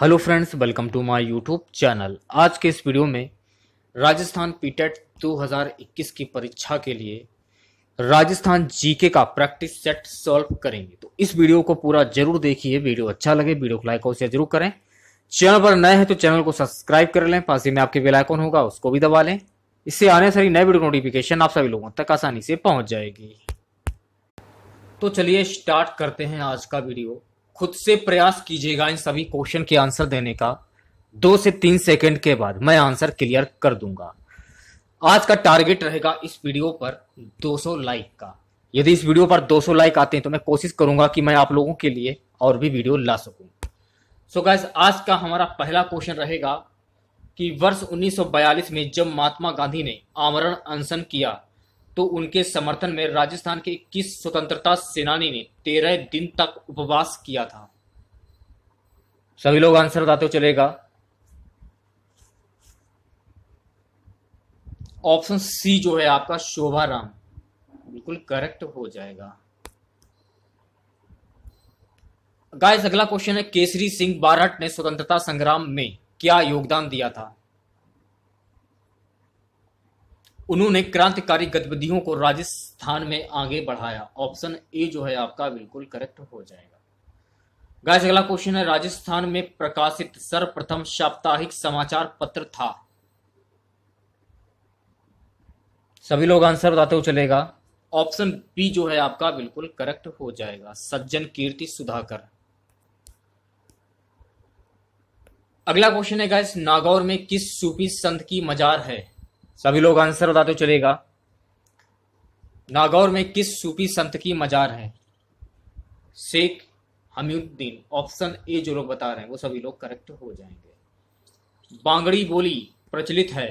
hello friends welcome to my YouTube channel आज के इस वीडियो में राजस्थान पीटेट e 2021 की परीक्षा के लिए राजस्थान जीके का प्रैक्टिस सेट सॉल्व करेंगे तो इस वीडियो को पूरा जरूर देखिए वीडियो अच्छा लगे वीडियो को लाइक और शेयर जरूर करें चैनल पर नए हैं तो चैनल को सब्सक्राइब कर लें पास ही में आपके बेलाइकॉन होगा उसको भी दबा लें इससे आने सारी नए वीडियो नोटिफिकेशन आप सभी लोगों तक आसानी से पहुंच जाएगी तो चलिए स्टार्ट करते हैं आज का वीडियो खुद से प्रयास कीजिएगा इन सभी क्वेश्चन के आंसर देने का दो से तीन सेकंड के बाद मैं आंसर क्लियर कर दूंगा आज का टारगेट रहेगा इस वीडियो पर 200 लाइक का यदि इस वीडियो पर 200 लाइक आते हैं तो मैं कोशिश करूंगा कि मैं आप लोगों के लिए और भी वीडियो ला सकूं सो so गैस आज का हमारा पहला क्वेश्चन रहेगा कि वर्ष 1942 में जब महात्मा गांधी ने आमरण अनशन किया तो उनके समर्थन में राजस्थान के इक्कीस स्वतंत्रता सेनानी ने तेरह दिन तक उपवास किया था सभी लोग आंसर बताते हो चलेगा ऑप्शन सी जो है आपका शोभा राम बिल्कुल करेक्ट हो जाएगा गाइस अगला क्वेश्चन है केसरी सिंह बारहट ने स्वतंत्रता संग्राम में क्या योगदान दिया था उन्होंने क्रांतिकारी गतिविधियों को राजस्थान में आगे बढ़ाया ऑप्शन ए जो है आपका बिल्कुल करेक्ट हो जाएगा गाय अगला क्वेश्चन है राजस्थान में प्रकाशित सर्वप्रथम साप्ताहिक समाचार पत्र था सभी लोग आंसर बताते हुए चलेगा ऑप्शन बी जो है आपका बिल्कुल करेक्ट हो जाएगा सज्जन कीर्ति सुधाकर अगला क्वेश्चन है गाइस नागौर में किस सूफी संत की मजार है सभी लोग आंसर बता चलेगा नागौर में किस सूफी संत की मजार है शेख हमीउद्दीन ऑप्शन ए जो लोग बता रहे हैं वो सभी लोग करेक्ट हो जाएंगे बांगड़ी बोली प्रचलित है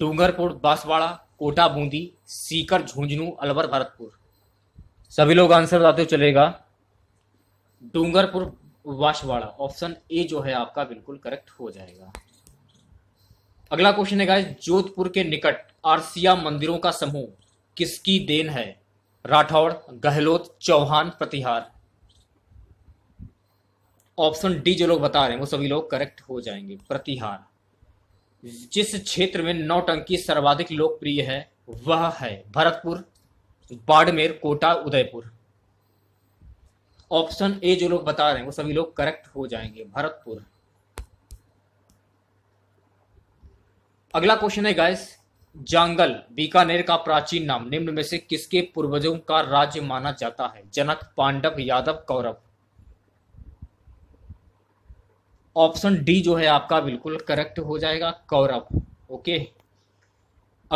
डूंगरपुर बांसवाड़ा कोटा बूंदी सीकर झुंझुनू अलवर भरतपुर सभी लोग आंसर बताते चलेगा डूंगरपुर बांसवाड़ा ऑप्शन ए जो है आपका बिल्कुल करेक्ट हो जाएगा अगला क्वेश्चन है जोधपुर के निकट आरसिया मंदिरों का समूह किसकी देन है राठौड़ गहलोत चौहान प्रतिहार ऑप्शन डी जो लोग बता रहे हैं वो सभी लोग करेक्ट हो जाएंगे प्रतिहार जिस क्षेत्र में नौटंकी सर्वाधिक लोकप्रिय है वह है भरतपुर बाड़मेर कोटा उदयपुर ऑप्शन ए जो लोग बता रहे हैं वो सभी लोग करेक्ट हो जाएंगे भरतपुर अगला क्वेश्चन है गाइस जांगल बीकानेर का प्राचीन नाम निम्न में से किसके पूर्वजों का राज्य माना जाता है जनक पांडव यादव कौरव ऑप्शन डी जो है आपका बिल्कुल करेक्ट हो जाएगा कौरव ओके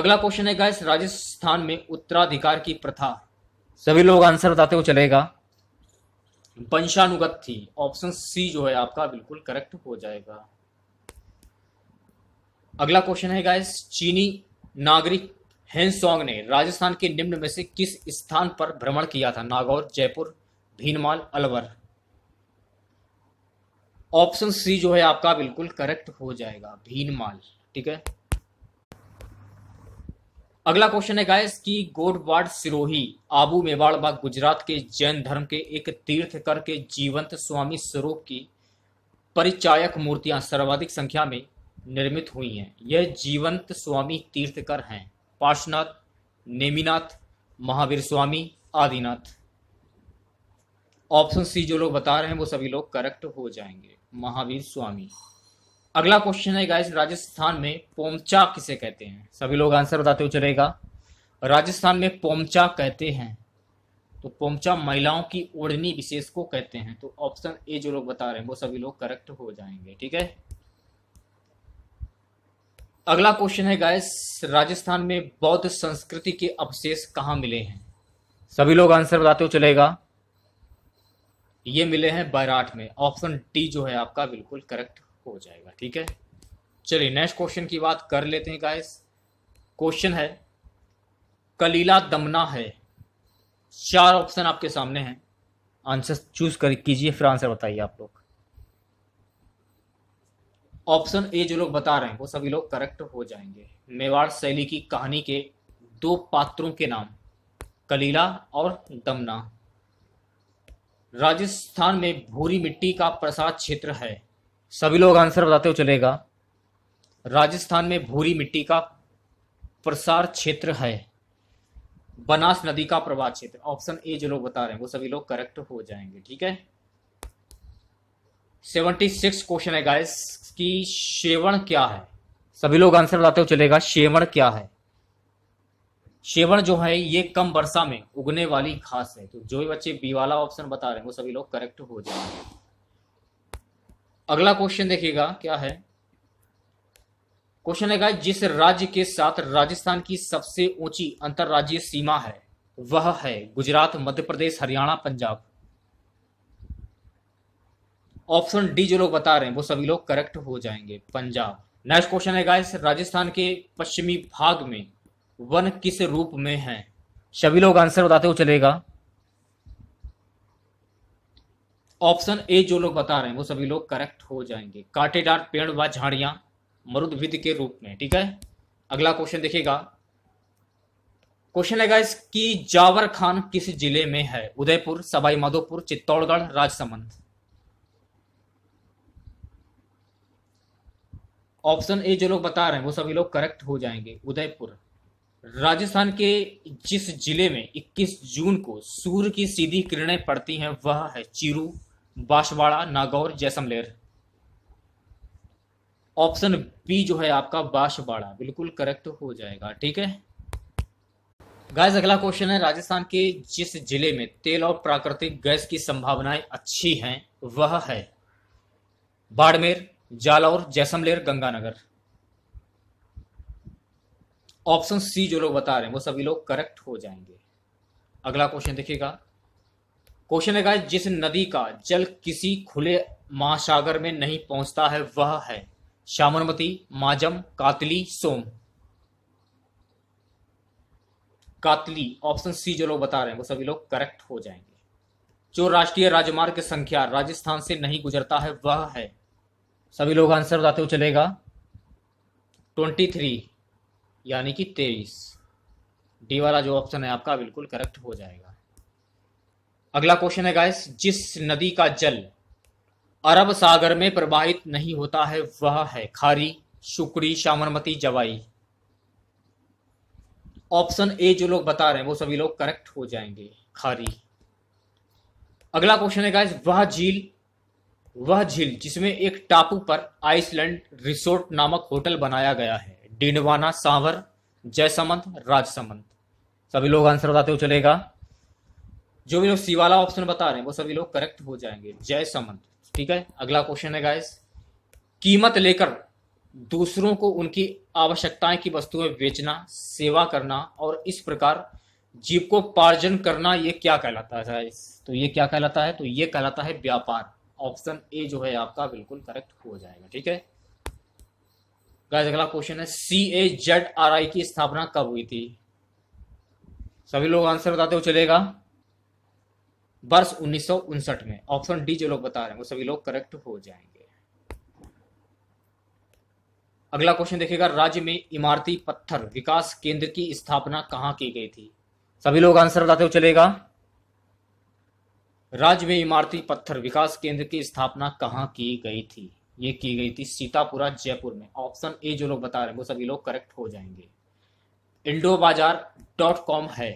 अगला क्वेश्चन है गाइस राजस्थान में उत्तराधिकार की प्रथा सभी लोग आंसर बताते हुए चलेगा वंशानुगत थी ऑप्शन सी जो है आपका बिल्कुल करेक्ट हो जाएगा अगला क्वेश्चन है गाइस चीनी नागरिक हैंसोंग ने राजस्थान के निम्न में से किस स्थान पर भ्रमण किया था नागौर जयपुर भीनमाल अलवर ऑप्शन सी जो है आपका बिल्कुल करेक्ट हो जाएगा भीनमाल ठीक है अगला क्वेश्चन है गाइस कि गोडवाड सिरोही आबू मेवाड़ बाग गुजरात के जैन धर्म के एक तीर्थकर के जीवंत स्वामी स्वरूप की परिचायक मूर्तियां सर्वाधिक संख्या में निर्मित हुई हैं यह जीवंत स्वामी तीर्थकर हैं पार्शनाथ नेमीनाथ महावीर स्वामी आदिनाथ ऑप्शन सी जो लोग बता रहे हैं वो सभी लोग करेक्ट हो जाएंगे महावीर स्वामी अगला क्वेश्चन है गाइस राजस्थान में पोमचा किसे कहते हैं सभी लोग आंसर बताते हुए चलेगा राजस्थान में पोमचा कहते हैं तो पोमचा महिलाओं की ओढ़नी विशेष को कहते हैं तो ऑप्शन ए जो लोग बता रहे हैं वो सभी लोग करेक्ट हो जाएंगे ठीक है अगला क्वेश्चन है गाइस राजस्थान में बौद्ध संस्कृति के अवशेष कहाँ मिले हैं सभी लोग आंसर बताते हो चलेगा ये मिले हैं बैराट में ऑप्शन डी जो है आपका बिल्कुल करेक्ट हो जाएगा ठीक है चलिए नेक्स्ट क्वेश्चन की बात कर लेते हैं गाइस क्वेश्चन है कलीला दमना है चार ऑप्शन आपके सामने हैं आंसर चूज कर कीजिए फिर आंसर बताइए आप लोग ऑप्शन ए जो लोग बता रहे हैं वो सभी लोग करेक्ट हो जाएंगे मेवाड़ शैली की कहानी के दो पात्रों के नाम कलीला और दमना राजस्थान में भूरी मिट्टी का प्रसाद क्षेत्र है सभी लोग आंसर बताते हुए चलेगा राजस्थान में भूरी मिट्टी का प्रसार क्षेत्र है बनास नदी का प्रवाह क्षेत्र ऑप्शन ए जो लोग बता रहे हैं वो सभी लोग करेक्ट हो जाएंगे ठीक है सेवेंटी सिक्स क्वेश्चन है गाइस कि शेवण क्या है सभी लोग आंसर बताते हो चलेगा शेवण क्या है शेवण जो है ये कम वर्षा में उगने वाली घास है तो जो भी बच्चे बी वाला ऑप्शन बता रहे हैं वो सभी लोग करेक्ट हो जाएंगे अगला क्वेश्चन देखिएगा क्या है क्वेश्चन है जिस राज्य के साथ राजस्थान की सबसे ऊंची अंतर्राज्यीय सीमा है वह है गुजरात मध्य प्रदेश हरियाणा पंजाब ऑप्शन डी जो लोग बता रहे हैं वो सभी लोग करेक्ट हो जाएंगे पंजाब नेक्स्ट क्वेश्चन है गाइस राजस्थान के पश्चिमी भाग में वन किस रूप में है सभी लोग आंसर बताते हुए चलेगा ऑप्शन ए जो लोग बता रहे हैं वो सभी लोग करेक्ट हो जाएंगे कांटेदार पेड़ व झाड़ियां मरुद्विद के रूप में ठीक है अगला क्वेश्चन देखिएगा क्वेश्चन है गाइस कि जावर खान किस जिले में है उदयपुर सवाई माधोपुर चित्तौड़गढ़ राजसमंद ऑप्शन ए जो लोग बता रहे हैं वो सभी लोग करेक्ट हो जाएंगे उदयपुर राजस्थान के जिस जिले में 21 जून को सूर्य की सीधी किरणें पड़ती हैं वह है चिरू बांसवाड़ा नागौर जैसलमेर ऑप्शन बी जो है आपका बांसवाड़ा बिल्कुल करेक्ट हो जाएगा ठीक है गैस अगला क्वेश्चन है राजस्थान के जिस जिले में तेल और प्राकृतिक गैस की संभावनाएं अच्छी हैं वह है बाड़मेर जालौर जैसमलेर गंगानगर ऑप्शन सी जो लोग बता रहे हैं वो सभी लोग करेक्ट हो जाएंगे अगला क्वेश्चन देखिएगा क्वेश्चन है जिस नदी का जल किसी खुले महासागर में नहीं पहुंचता है वह है श्यामती माजम कातली सोम कातली ऑप्शन सी जो लोग बता रहे हैं वो सभी लोग करेक्ट हो जाएंगे जो राष्ट्रीय राजमार्ग की संख्या राजस्थान से नहीं गुजरता है वह है सभी लोग आंसर बताते हुए चलेगा ट्वेंटी थ्री यानी कि तेईस डी वाला जो ऑप्शन है आपका बिल्कुल करेक्ट हो जाएगा अगला क्वेश्चन है गाइस जिस नदी का जल अरब सागर में प्रवाहित नहीं होता है वह है खारी शुक्री शामरमती जवाई ऑप्शन ए जो लोग बता रहे हैं वो सभी लोग करेक्ट हो जाएंगे खारी अगला क्वेश्चन है गाइस वह झील वह झील जिसमें एक टापू पर आइसलैंड रिसोर्ट नामक होटल बनाया गया है डिंडवाना सांवर जयसमंद राजसमंद सभी लोग आंसर बताते हुए चलेगा जो भी लोग सीवाला ऑप्शन बता रहे हैं वो सभी लोग करेक्ट हो जाएंगे जयसमंत ठीक है अगला क्वेश्चन है गाइस कीमत लेकर दूसरों को उनकी आवश्यकताएं की वस्तुएं बेचना सेवा करना और इस प्रकार जीव को पार्जन करना ये क्या कहलाता है तो ये क्या कहलाता है तो ये कहलाता है व्यापार ऑप्शन ए जो है आपका बिल्कुल करेक्ट हो जाएगा ठीक है गाइस अगला क्वेश्चन है सी ए जेड आर आई की स्थापना कब हुई थी सभी लोग आंसर बताते हुए चलेगा वर्ष उन्नीस में ऑप्शन डी जो लोग बता रहे हैं वो सभी लोग करेक्ट हो जाएंगे अगला क्वेश्चन देखिएगा राज्य में इमारती पत्थर विकास केंद्र की स्थापना कहां की गई थी सभी लोग आंसर बताते हुए चलेगा राज्य में इमारती पत्थर विकास केंद्र की स्थापना कहाँ की गई थी ये की गई थी सीतापुरा जयपुर में ऑप्शन ए जो लोग बता रहे हैं वो सभी लोग करेक्ट हो जाएंगे इंडो बाजार डॉट कॉम है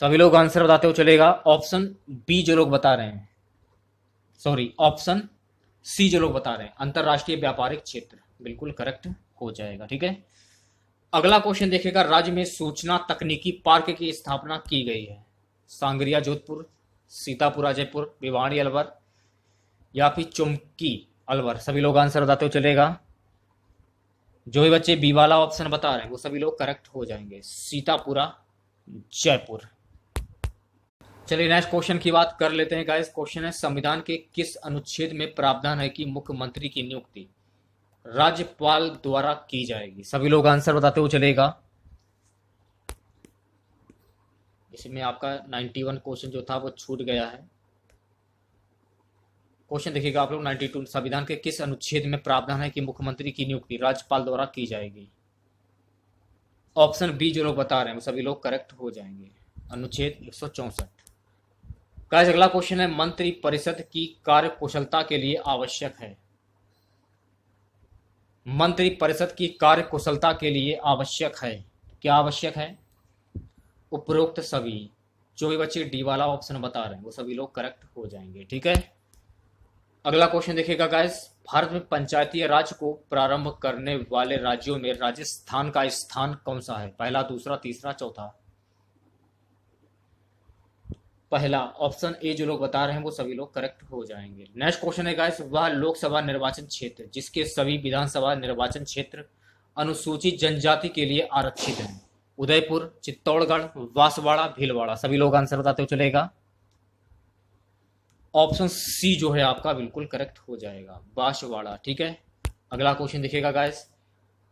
सभी लोग आंसर बताते हो चलेगा ऑप्शन बी जो लोग बता रहे हैं सॉरी ऑप्शन सी जो लोग बता रहे हैं अंतरराष्ट्रीय व्यापारिक क्षेत्र बिल्कुल करेक्ट हो जाएगा ठीक है अगला क्वेश्चन देखेगा राज्य में सूचना तकनीकी पार्क की स्थापना की गई है सांगरिया जोधपुर सीतापुरा जयपुर भिवाणी अलवर या फिर चुमकी अलवर सभी लोग आंसर बताते हो चलेगा जो भी बच्चे बी वाला ऑप्शन बता रहे हैं वो सभी लोग करेक्ट हो जाएंगे सीतापुरा जयपुर चलिए नेक्स्ट क्वेश्चन की बात कर लेते हैं गाइस क्वेश्चन है संविधान के किस अनुच्छेद में प्रावधान है कि मुख्यमंत्री की नियुक्ति राज्यपाल द्वारा की जाएगी सभी लोग आंसर बताते हुए चलेगा इसमें आपका 91 क्वेश्चन जो था वो छूट गया है क्वेश्चन देखिएगा आप लोग 92 संविधान के किस अनुच्छेद में प्रावधान है कि मुख्यमंत्री की नियुक्ति राज्यपाल द्वारा की जाएगी ऑप्शन बी जो लोग बता रहे हैं सभी लोग करेक्ट हो जाएंगे अनुच्छेद एक गाइस अगला क्वेश्चन है मंत्री परिषद की कार्य कुशलता के लिए आवश्यक है मंत्री परिषद की कार्य कुशलता के लिए आवश्यक है क्या आवश्यक है उपरोक्त सभी जो भी बच्चे डी वाला ऑप्शन बता रहे हैं वो सभी लोग करेक्ट हो जाएंगे ठीक है अगला क्वेश्चन देखिएगा गाइस भारत में पंचायतीय राज को प्रारंभ करने वाले राज्यों में राजस्थान का स्थान कौन सा है पहला दूसरा तीसरा चौथा पहला ऑप्शन ए जो लोग बता रहे हैं वो सभी लोग करेक्ट हो जाएंगे नेक्स्ट क्वेश्चन है गाइस वह लोकसभा निर्वाचन क्षेत्र जिसके सभी विधानसभा निर्वाचन क्षेत्र अनुसूचित जनजाति के लिए आरक्षित हैं उदयपुर चित्तौड़गढ़ वासवाड़ा भीलवाड़ा सभी लोग आंसर बताते हो चलेगा ऑप्शन सी जो है आपका बिल्कुल करेक्ट हो जाएगा बांसवाड़ा ठीक है अगला क्वेश्चन देखिएगा गाइस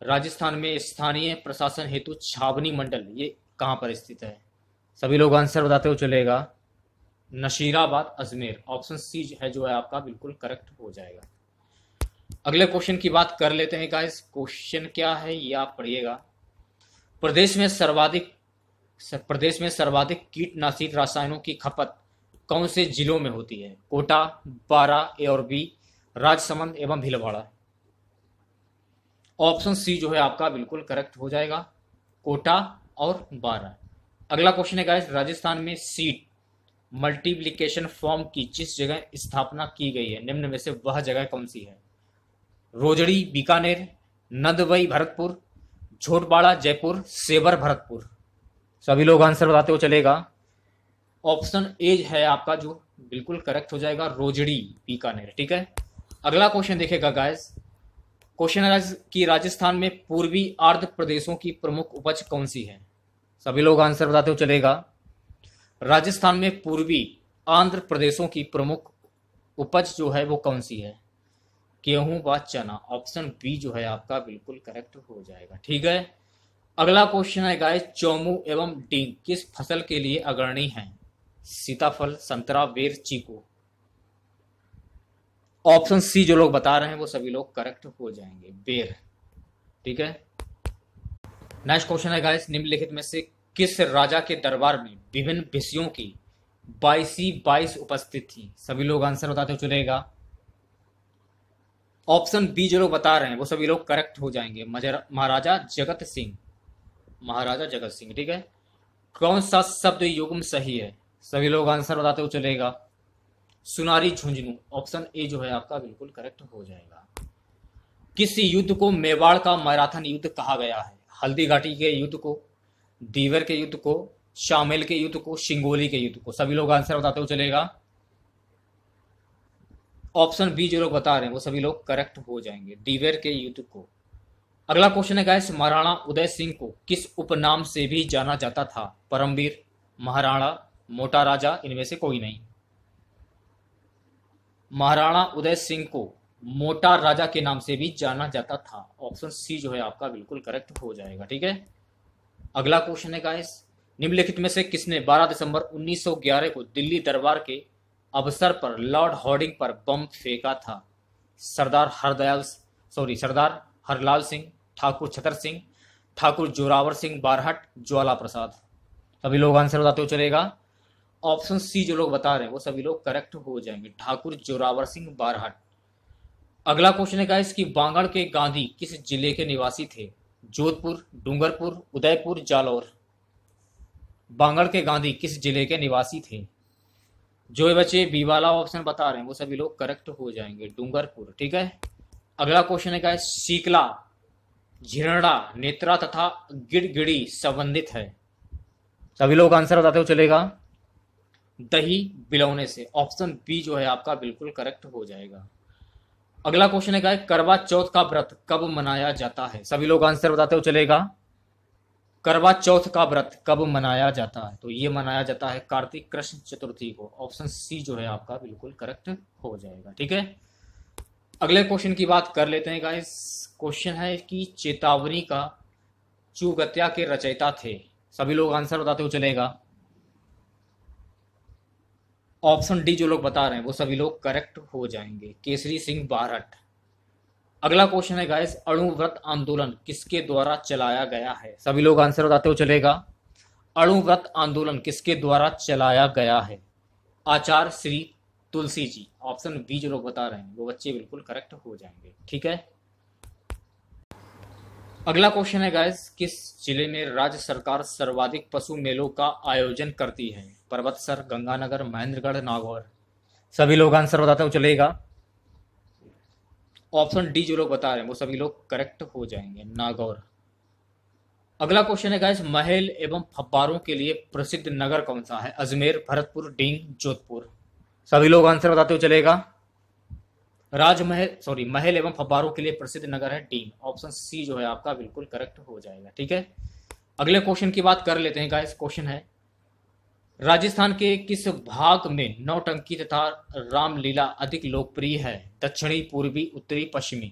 राजस्थान में स्थानीय प्रशासन हेतु छावनी मंडल ये कहां पर स्थित है सभी लोग आंसर बताते हो चलेगा नशीराबाद अजमेर ऑप्शन सी है जो है आपका बिल्कुल करेक्ट हो जाएगा अगले क्वेश्चन की बात कर लेते हैं गाइस क्वेश्चन क्या है ये आप पढ़िएगा प्रदेश में सर्वाधिक प्रदेश में सर्वाधिक कीटनाशी रसायनों की खपत कौन से जिलों में होती है कोटा बारा ए और बी राजसमंद एवं भीलवाड़ा ऑप्शन सी जो है आपका बिल्कुल करेक्ट हो जाएगा कोटा और बारह अगला क्वेश्चन है गाइस राजस्थान में सीट मल्टीप्लीकेशन फॉर्म की जिस जगह स्थापना की गई है निम्न में से वह जगह कौन सी है रोजड़ी बीकानेर नंदवई भरतपुर झोटबाड़ा जयपुर सेवर भरतपुर सभी लोग आंसर बताते हो चलेगा ऑप्शन ए है आपका जो बिल्कुल करेक्ट हो जाएगा रोजड़ी बीकानेर ठीक है अगला क्वेश्चन देखेगा गाइस क्वेश्चन है कि राजस्थान में पूर्वी आर्ध प्रदेशों की प्रमुख उपज कौन सी है सभी लोग आंसर बताते हो चलेगा राजस्थान में पूर्वी आंध्र प्रदेशों की प्रमुख उपज जो है वो कौन सी है गेहूं व चना ऑप्शन बी जो है आपका बिल्कुल करेक्ट हो जाएगा ठीक है अगला क्वेश्चन है गाय चौमू एवं डिंग किस फसल के लिए अग्रणी है सीताफल संतरा बेर चीकू ऑप्शन सी जो लोग बता रहे हैं वो सभी लोग करेक्ट हो जाएंगे बेर ठीक है नेक्स्ट क्वेश्चन है गाइस निम्नलिखित में से किस राजा के दरबार में विभिन्न विषयों की बाईसी बाईस उपस्थित थी सभी लोग आंसर बताते चुनेगा ऑप्शन बी जो लोग बता रहे हैं वो सभी लोग करेक्ट हो जाएंगे महाराजा जगत सिंह महाराजा जगत सिंह ठीक है कौन सा शब्द युग्म सही है सभी लोग आंसर बताते हुए चलेगा सुनारी झुंझुनू ऑप्शन ए जो है आपका बिल्कुल करेक्ट हो जाएगा किस युद्ध को मेवाड़ का मैराथन युद्ध कहा गया है हल्दी घाटी के युद्ध को दीवर के युद्ध को शामिल के युद्ध को शिंगोली के युद्ध को सभी लोग आंसर बताते हुए चलेगा ऑप्शन बी जो लोग बता रहे हैं वो सभी लोग करेक्ट हो जाएंगे डीवेर के युद्ध को अगला क्वेश्चन है गाइस महाराणा उदय सिंह को किस उपनाम से भी जाना जाता था परमवीर महाराणा मोटा राजा इनमें से कोई नहीं महाराणा उदय सिंह को मोटा राजा के नाम से भी जाना जाता था ऑप्शन सी जो है आपका बिल्कुल करेक्ट हो जाएगा ठीक है अगला क्वेश्चन है गाइस निम्नलिखित में से किसने 12 दिसंबर 1911 को दिल्ली दरबार के अवसर पर लॉर्ड हॉर्डिंग पर बम फेंका था सरदार हरदयाल सॉरी सरदार हरलाल सिंह ठाकुर छतर सिंह ठाकुर जोरावर सिंह बारहट ज्वाला प्रसाद सभी लोग आंसर बताते हो चलेगा ऑप्शन सी जो लोग बता रहे हैं वो सभी लोग करेक्ट हो जाएंगे ठाकुर जोरावर सिंह बारहट अगला क्वेश्चन है गाइस बांगड़ के गांधी किस जिले के निवासी थे जोधपुर डूंगरपुर उदयपुर जालौर बांगड़ के गांधी किस जिले के निवासी थे जो बच्चे बी वाला ऑप्शन बता रहे हैं वो सभी लोग करेक्ट हो जाएंगे डूंगरपुर ठीक है अगला क्वेश्चन है क्या है सीकला झिरणा नेत्रा तथा गिड़गिड़ी संबंधित है सभी लोग आंसर बताते हो चलेगा दही बिलौने से ऑप्शन बी जो है आपका बिल्कुल करेक्ट हो जाएगा अगला क्वेश्चन है क्या है करवा चौथ का व्रत कब मनाया जाता है सभी लोग आंसर बताते हो चलेगा करवा चौथ का व्रत कब मनाया जाता है तो ये मनाया जाता है कार्तिक कृष्ण चतुर्थी को ऑप्शन सी जो है आपका बिल्कुल करेक्ट हो जाएगा ठीक है अगले क्वेश्चन की बात कर लेते हैं गाइस क्वेश्चन है कि चेतावनी का चुगत्या के रचयिता थे सभी लोग आंसर बताते हुए चलेगा ऑप्शन डी जो लोग बता रहे हैं वो सभी लोग करेक्ट हो जाएंगे केसरी सिंह बारट अगला क्वेश्चन है गाइस अणुव्रत आंदोलन किसके द्वारा चलाया गया है सभी लोग आंसर बताते हो चलेगा अणुव्रत आंदोलन किसके द्वारा चलाया गया है आचार्य श्री तुलसी जी ऑप्शन बी जो लोग बता रहे हैं वो बच्चे बिल्कुल करेक्ट हो जाएंगे ठीक है अगला क्वेश्चन है गाइस किस जिले में राज्य सरकार सर्वाधिक पशु मेलों का आयोजन करती है पर्वतसर गंगानगर महेंद्रगढ़ नागौर सभी लोग आंसर बताते हो चलेगा ऑप्शन डी जो लोग बता रहे हैं वो सभी लोग करेक्ट हो जाएंगे नागौर अगला क्वेश्चन है गाइस महल एवं फब्बारों के लिए प्रसिद्ध नगर कौन सा है अजमेर भरतपुर डींग जोधपुर सभी लोग आंसर बताते हुए चलेगा राजमहल सॉरी महल एवं फब्बारों के लिए प्रसिद्ध नगर है डींग ऑप्शन सी जो है आपका बिल्कुल करेक्ट हो जाएगा ठीक है अगले क्वेश्चन की बात कर लेते हैं गाइस क्वेश्चन है राजस्थान के किस भाग में नौटंकी तथा रामलीला अधिक लोकप्रिय है दक्षिणी पूर्वी उत्तरी पश्चिमी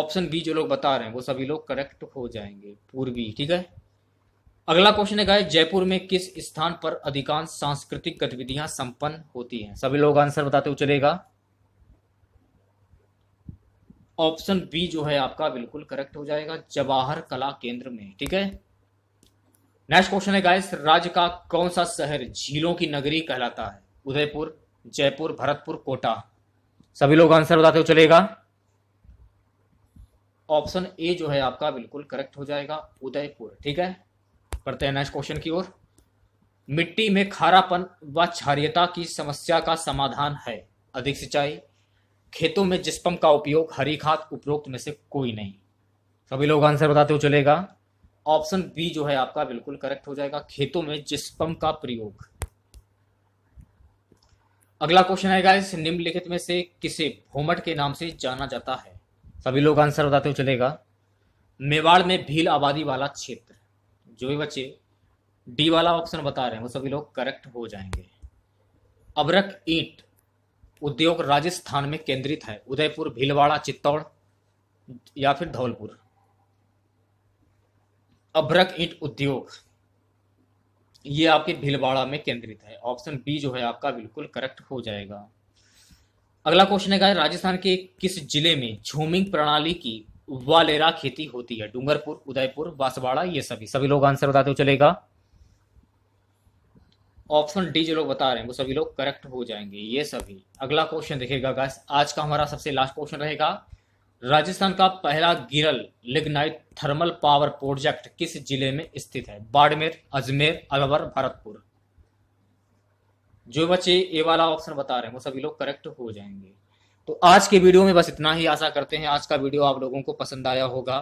ऑप्शन बी जो लोग बता रहे हैं वो सभी लोग करेक्ट हो जाएंगे पूर्वी ठीक है अगला क्वेश्चन है जयपुर में किस स्थान पर अधिकांश सांस्कृतिक गतिविधियां संपन्न होती हैं सभी लोग आंसर बताते हुए चलेगा ऑप्शन बी जो है आपका बिल्कुल करेक्ट हो जाएगा जवाहर कला केंद्र में ठीक है नेक्स्ट क्वेश्चन है गाइस राज्य का कौन सा शहर झीलों की नगरी कहलाता है उदयपुर जयपुर भरतपुर कोटा सभी लोग आंसर बताते हो चलेगा ऑप्शन ए जो है आपका बिल्कुल करेक्ट हो जाएगा उदयपुर ठीक है पढ़ते हैं नेक्स्ट क्वेश्चन की ओर मिट्टी में खारापन व क्षारियता की समस्या का समाधान है अधिक सिंचाई खेतों में जिस्पम का उपयोग हरी खाद उपरोक्त में से कोई नहीं सभी लोग आंसर बताते हो चलेगा ऑप्शन बी जो है आपका बिल्कुल करेक्ट हो जाएगा खेतों में जिस्पम का प्रयोग अगला क्वेश्चन है गाइस निम्नलिखित में से किसे भूमट के नाम से जाना जाता है सभी लोग आंसर बताते हुए चलेगा मेवाड़ में भील आबादी वाला क्षेत्र जो भी बच्चे डी वाला ऑप्शन बता रहे हैं वो सभी लोग करेक्ट हो जाएंगे अबरक ईंट उद्योग राजस्थान में केंद्रित है उदयपुर भीलवाड़ा चित्तौड़ या फिर धौलपुर अभ्रक ईट उद्योग ये आपके भीलवाड़ा में केंद्रित है ऑप्शन बी जो है आपका बिल्कुल करेक्ट हो जाएगा अगला क्वेश्चन है राजस्थान के किस जिले में झूमिंग प्रणाली की वालेरा खेती होती है डूंगरपुर उदयपुर बांसवाड़ा ये सभी सभी लोग आंसर बताते हो चलेगा ऑप्शन डी जो लोग बता रहे हैं वो सभी लोग करेक्ट हो जाएंगे ये सभी अगला क्वेश्चन देखिएगा आज का हमारा सबसे लास्ट क्वेश्चन रहेगा राजस्थान का पहला गिरल लिग्नाइट थर्मल पावर प्रोजेक्ट किस जिले में स्थित है बाड़मेर अजमेर अलवर भरतपुर जो बच्चे ए वाला ऑप्शन बता रहे हैं वो सभी लोग करेक्ट हो जाएंगे तो आज के वीडियो में बस इतना ही आशा करते हैं आज का वीडियो आप लोगों को पसंद आया होगा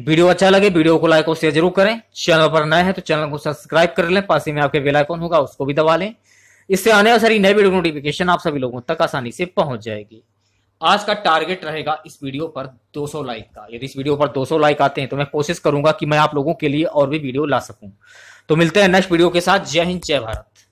वीडियो अच्छा लगे वीडियो को लाइक और शेयर जरूर करें चैनल पर नए हैं तो चैनल को सब्सक्राइब कर लें पास में आपके बेल होगा उसको भी दबा लें इससे आने वाली सारी नई वीडियो नोटिफिकेशन आप सभी लोगों तक आसानी से पहुंच जाएगी आज का टारगेट रहेगा इस वीडियो पर 200 लाइक का यदि इस वीडियो पर 200 लाइक आते हैं तो मैं कोशिश करूंगा कि मैं आप लोगों के लिए और भी वीडियो ला सकूं तो मिलते हैं नेक्स्ट वीडियो के साथ जय हिंद जय भारत